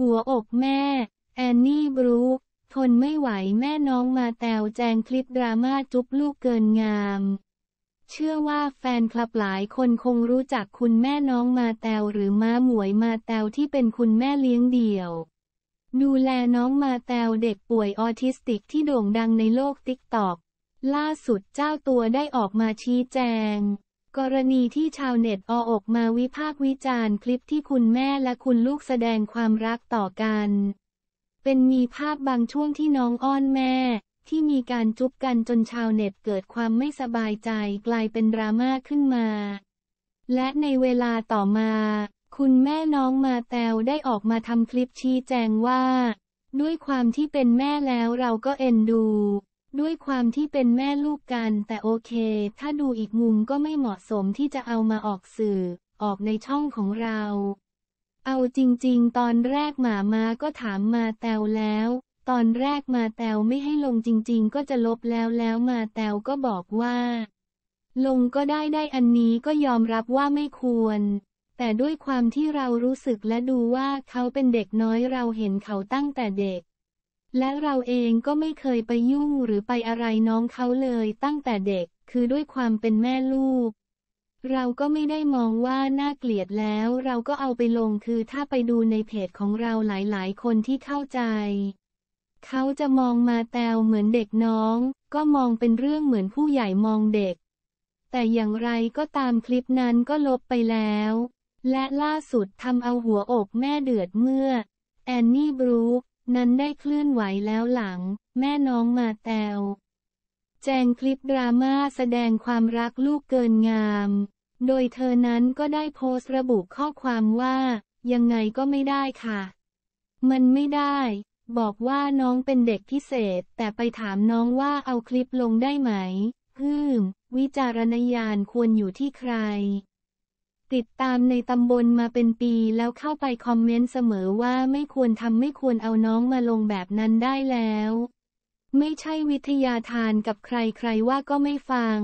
หัวอกแม่แอนนี่บรูคทนไม่ไหวแม่น้องมาแตวแจงคลิปดราม่าจุ๊บลูกเกินงาม เชื่อว่าแฟนคลับหลายคนคงรู้จักคุณแม่น้องมาแตวหรือม้าหมวยมาแตวที่เป็นคุณแม่เลี้ยงเดี่ยว ดูแลน้องมาแตวเด็กป่วยออทิสติกที่โด่งดังในโลกติ๊กต็อก ล่าสุดเจ้าตัวได้ออกมาชี้แจงกรณีที่ชาวเน็ตออกมาวิพากษ์วิจารณ์คลิปที่คุณแม่และคุณลูกแสดงความรักต่อกัน เป็นมีภาพบางช่วงที่น้องอ้อนแม่ที่มีการจุ๊บกันจนชาวเน็ตเกิดความไม่สบายใจกลายเป็นดราม่าขึ้นมา และในเวลาต่อมา คุณแม่น้องมาแตวได้ออกมาทำคลิปชี้แจงว่า ด้วยความที่เป็นแม่แล้วเราก็เอ็นดูด้วยความที่เป็นแม่ลูกกันแต่โอเค ถ้าดูอีกมุมก็ไม่เหมาะสมที่จะเอามาออกสื่อ ออกในช่องของเรา เอาจริงๆ ตอนแรกหมามาก็ถามมาแตวแล้ว ตอนแรกมาแตวไม่ให้ลงจริงๆ ก็จะลบแล้วแล้วมาแตวก็บอกว่า ลงก็ได้ได้อันนี้ก็ยอมรับว่าไม่ควร แต่ด้วยความที่เรารู้สึกและดูว่าเขาเป็นเด็กน้อยเราเห็นเขาตั้งแต่เด็กและเราเองก็ไม่เคยไปยุ่งหรือไปอะไรน้องเขาเลยตั้งแต่เด็กคือด้วยความเป็นแม่ลูก เราก็ไม่ได้มองว่าน่าเกลียดแล้ว เราก็เอาไปลงคือถ้าไปดูในเพจของเราหลายๆ คนที่เข้าใจ เขาจะมองมาแตวเหมือนเด็กน้อง ก็มองเป็นเรื่องเหมือนผู้ใหญ่มองเด็ก แต่อย่างไรก็ตามคลิปนั้นก็ลบไปแล้ว และล่าสุดทำเอาหัวอกแม่เดือดเมื่อแอนนี่บรูคนั้นได้เคลื่อนไหวแล้วหลัง แม่น้องมาแตวแจงคลิปดราม่าแสดงความรักลูกเกินงาม โดยเธอนั้นก็ได้โพสต์ระบุข้อความว่า ยังไงก็ไม่ได้ค่ะ มันไม่ได้ บอกว่าน้องเป็นเด็กพิเศษ แต่ไปถามน้องว่าเอาคลิปลงได้ไหมอืมวิจารณญาณควรอยู่ที่ใครติดตามในตำบลมาเป็นปีแล้วเข้าไปคอมเมนต์เสมอว่าไม่ควรทำไม่ควรเอาน้องมาลงแบบนั้นได้แล้ว ไม่ใช่วิทยาทานกับใครใครว่าก็ไม่ฟัง